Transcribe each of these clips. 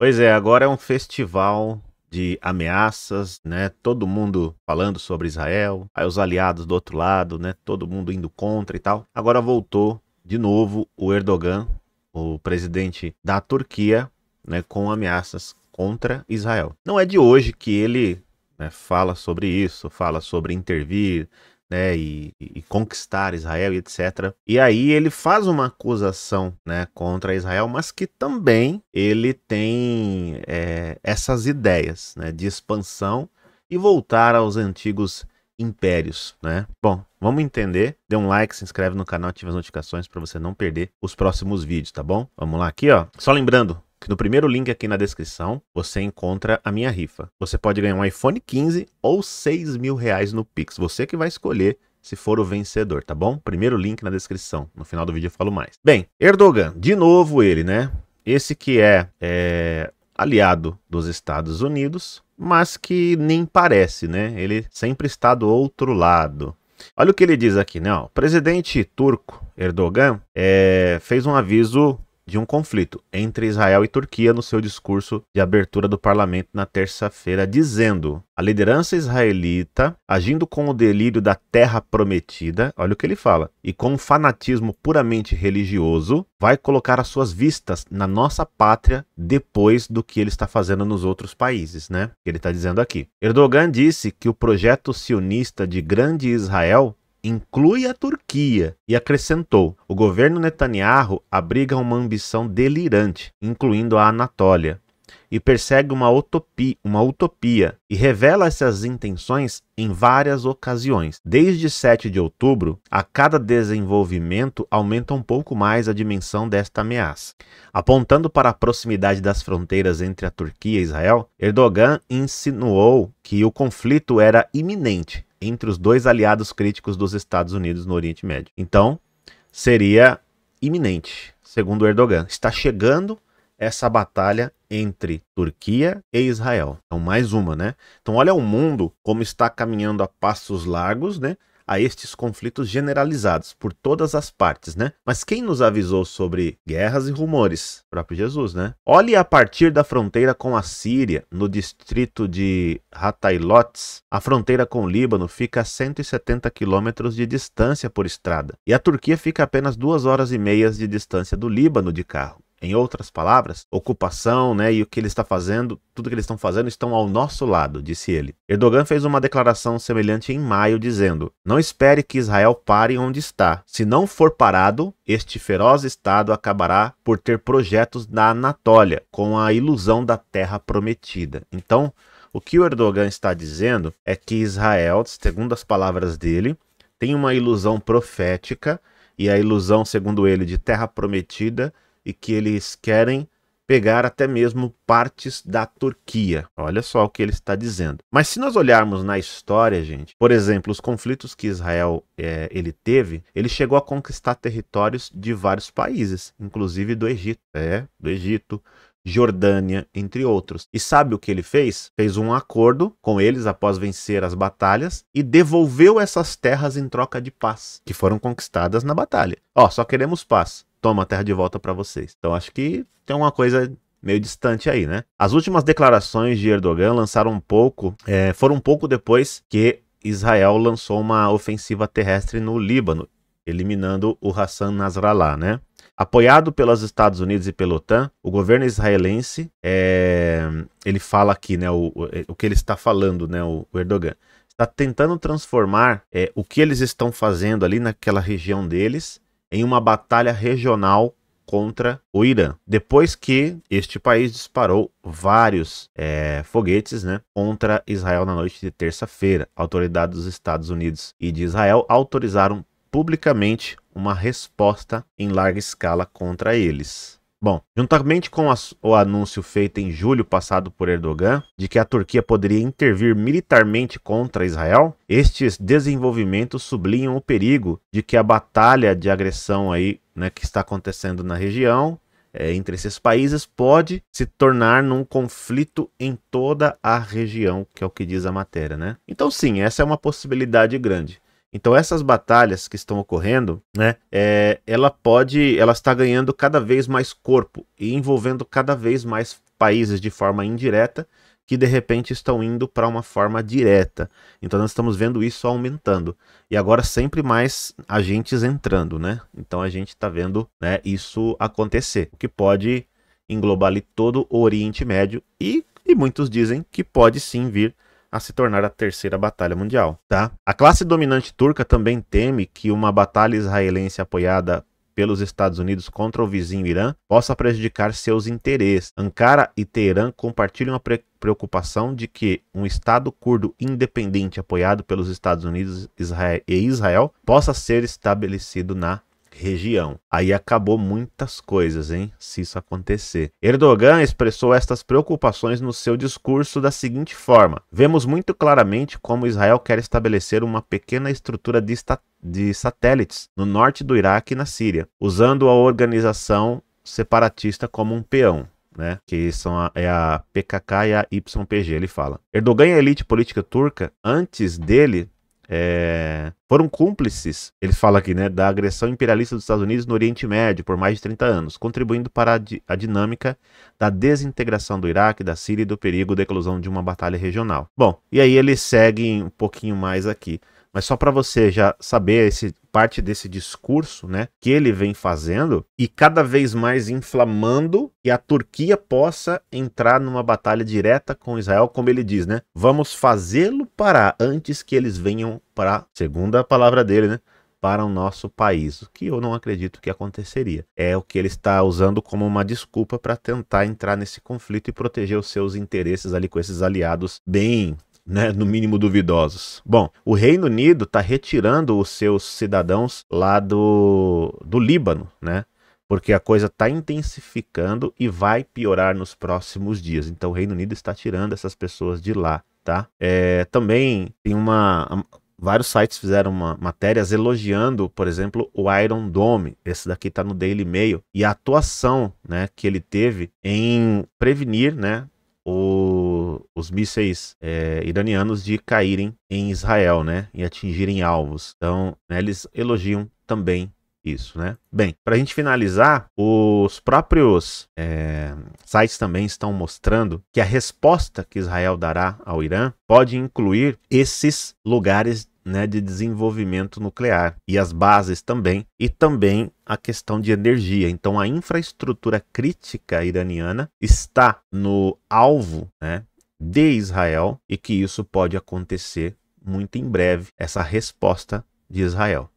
Pois é, agora é um festival de ameaças, né? Todo mundo falando sobre Israel, aí os aliados do outro lado, né? Todo mundo indo contra e tal. Agora voltou de novo o Erdogan, o presidente da Turquia, né? Com ameaças contra Israel. Não é de hoje que ele né, fala sobre isso, fala sobre intervir, né, e, e, conquistar Israel e etc. E aí ele faz uma acusação, né, contra Israel, mas que também ele tem é, essas ideias, né, de expansão e voltar aos antigos impérios, né? Bom, vamos entender. Dê um like, se inscreve no canal, ativa as notificações para você não perder os próximos vídeos, tá bom? Vamos lá aqui, ó. Só lembrando, que no primeiro link aqui na descrição você encontra a minha rifa. Você pode ganhar um iPhone 15 ou 6 mil reais no Pix. Você que vai escolher se for o vencedor, tá bom? Primeiro link na descrição. No final do vídeo eu falo mais. Bem, Erdogan, de novo ele, né? Esse que é, é aliado dos Estados Unidos, mas que nem parece, né? Ele sempre está do outro lado. Olha o que ele diz aqui, né? O presidente turco Erdogan é, fez um aviso de um conflito entre Israel e Turquia no seu discurso de abertura do parlamento na terça-feira, dizendo: a liderança israelita, agindo com o delírio da terra prometida, olha o que ele fala, e com um fanatismo puramente religioso, vai colocar as suas vistas na nossa pátria depois do que ele está fazendo nos outros países, né? Ele está dizendo aqui. Erdogan disse que o projeto sionista de Grande Israel inclui a Turquia, e acrescentou: o governo Netanyahu abriga uma ambição delirante, incluindo a Anatólia, e persegue uma utopia, uma utopia e revela essas intenções em várias ocasiões. Desde 7 de outubro, a cada desenvolvimento aumenta um pouco mais a dimensão desta ameaça. Apontando para a proximidade das fronteiras entre a Turquia e Israel, Erdogan insinuou que o conflito era iminente entre os dois aliados críticos dos Estados Unidos no Oriente Médio. Então, seria iminente, segundo Erdogan. Está chegando essa batalha entre Turquia e Israel. Então, mais uma, né? Então, olha o mundo como está caminhando a passos largos, né? a estes conflitos generalizados por todas as partes, né? Mas quem nos avisou sobre guerras e rumores? O próprio Jesus, né? Olhe a partir da fronteira com a Síria, no distrito de Ratailotes, a fronteira com o Líbano fica a 170 quilômetros de distância por estrada, e a Turquia fica a apenas duas horas e meias de distância do Líbano de carro. Em outras palavras, ocupação né, e o que ele está fazendo, tudo que eles estão fazendo estão ao nosso lado, disse ele. Erdogan fez uma declaração semelhante em maio, dizendo: Não espere que Israel pare onde está. Se não for parado, este feroz Estado acabará por ter projetos na Anatólia, com a ilusão da terra prometida. Então, o que o Erdogan está dizendo é que Israel, segundo as palavras dele, tem uma ilusão profética e a ilusão, segundo ele, de terra prometida e que eles querem pegar até mesmo partes da Turquia. Olha só o que ele está dizendo. Mas se nós olharmos na história, gente, por exemplo, os conflitos que Israel é, ele teve, ele chegou a conquistar territórios de vários países, inclusive do Egito, é, do Egito, Jordânia, entre outros. E sabe o que ele fez? Fez um acordo com eles após vencer as batalhas e devolveu essas terras em troca de paz, que foram conquistadas na batalha. Ó, só queremos paz toma a terra de volta para vocês. Então acho que tem uma coisa meio distante aí, né? As últimas declarações de Erdogan lançaram um pouco, é, foram um pouco depois que Israel lançou uma ofensiva terrestre no Líbano, eliminando o Hassan Nasrallah, né? Apoiado pelos Estados Unidos e pela OTAN, o governo israelense, é, ele fala aqui, né, o, o, o, que ele está falando, né, o, o Erdogan, está tentando transformar é, o que eles estão fazendo ali naquela região deles em uma batalha regional contra o Irã. Depois que este país disparou vários é, foguetes né, contra Israel na noite de terça-feira, autoridades dos Estados Unidos e de Israel autorizaram publicamente uma resposta em larga escala contra eles. Bom, juntamente com o anúncio feito em julho passado por Erdogan de que a Turquia poderia intervir militarmente contra Israel, estes desenvolvimentos sublinham o perigo de que a batalha de agressão aí, né, que está acontecendo na região é, entre esses países pode se tornar num conflito em toda a região, que é o que diz a matéria, né? Então sim, essa é uma possibilidade grande. Então essas batalhas que estão ocorrendo, né, é, ela pode, ela está ganhando cada vez mais corpo e envolvendo cada vez mais países de forma indireta que de repente estão indo para uma forma direta. Então nós estamos vendo isso aumentando. E agora sempre mais agentes entrando, né? Então a gente está vendo né, isso acontecer, o que pode englobar ali todo o Oriente Médio e, e muitos dizem que pode sim vir a se tornar a terceira batalha mundial. Tá? A classe dominante turca também teme que uma batalha israelense apoiada pelos Estados Unidos contra o vizinho Irã possa prejudicar seus interesses. Ankara e Teherã compartilham a preocupação de que um Estado curdo independente apoiado pelos Estados Unidos e Israel possa ser estabelecido na região. Aí acabou muitas coisas, hein? Se isso acontecer. Erdogan expressou estas preocupações no seu discurso da seguinte forma: Vemos muito claramente como Israel quer estabelecer uma pequena estrutura de, de satélites no norte do Iraque e na Síria, usando a organização separatista como um peão. Né, que são a, é a PKK e a YPG, ele fala. Erdogan e é a elite política turca, antes dele, é, foram cúmplices, ele fala aqui, né, da agressão imperialista dos Estados Unidos no Oriente Médio por mais de 30 anos, contribuindo para a, di a dinâmica da desintegração do Iraque, da Síria e do perigo da eclosão de uma batalha regional. Bom, e aí ele segue um pouquinho mais aqui. Mas só para você já saber esse parte desse discurso, né, que ele vem fazendo e cada vez mais inflamando que a Turquia possa entrar numa batalha direta com Israel, como ele diz, né? Vamos fazê-lo parar antes que eles venham para, segunda palavra dele, né? para o nosso país, o que eu não acredito que aconteceria. É o que ele está usando como uma desculpa para tentar entrar nesse conflito e proteger os seus interesses ali com esses aliados bem né, no mínimo duvidosos. Bom, o Reino Unido está retirando os seus cidadãos lá do, do Líbano, né? Porque a coisa está intensificando e vai piorar nos próximos dias. Então o Reino Unido está tirando essas pessoas de lá, tá? É, também tem uma. Vários sites fizeram uma, matérias elogiando, por exemplo, o Iron Dome. Esse daqui está no Daily Mail. E a atuação né, que ele teve em prevenir né, o os mísseis é, iranianos de caírem em Israel, né, e atingirem alvos. Então, né, eles elogiam também isso, né? Bem, para a gente finalizar, os próprios é, sites também estão mostrando que a resposta que Israel dará ao Irã pode incluir esses lugares né, de desenvolvimento nuclear e as bases também, e também a questão de energia. Então, a infraestrutura crítica iraniana está no alvo né, de Israel e que isso pode acontecer muito em breve, essa resposta de Israel.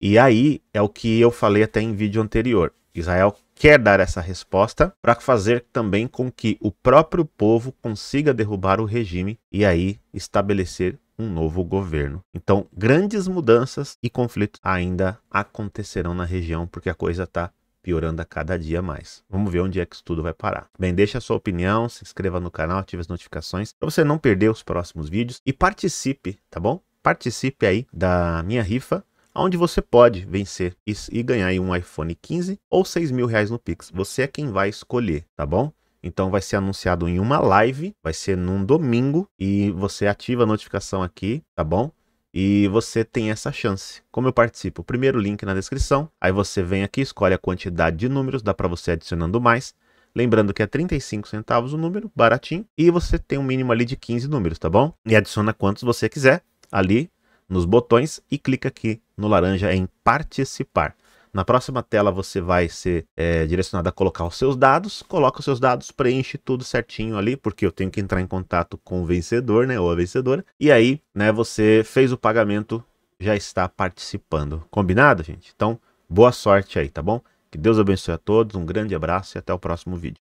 E aí é o que eu falei até em vídeo anterior. Israel quer dar essa resposta para fazer também com que o próprio povo consiga derrubar o regime e aí estabelecer um novo governo. Então, grandes mudanças e conflitos ainda acontecerão na região porque a coisa está piorando a cada dia mais. Vamos ver onde é que isso tudo vai parar. Bem, deixa a sua opinião, se inscreva no canal, ative as notificações para você não perder os próximos vídeos e participe, tá bom? Participe aí da minha rifa, onde você pode vencer e ganhar um iPhone 15 ou 6 mil reais no Pix. Você é quem vai escolher, tá bom? Então vai ser anunciado em uma live, vai ser num domingo e você ativa a notificação aqui, tá bom? e você tem essa chance. Como eu participo? Primeiro link na descrição. Aí você vem aqui, escolhe a quantidade de números, dá para você adicionando mais. Lembrando que é 35 centavos o número, baratinho, e você tem um mínimo ali de 15 números, tá bom? E adiciona quantos você quiser ali nos botões e clica aqui no laranja em participar. Na próxima tela você vai ser é, direcionado a colocar os seus dados, coloca os seus dados, preenche tudo certinho ali, porque eu tenho que entrar em contato com o vencedor, né, ou a vencedora. E aí, né, você fez o pagamento, já está participando. Combinado, gente? Então, boa sorte aí, tá bom? Que Deus abençoe a todos, um grande abraço e até o próximo vídeo.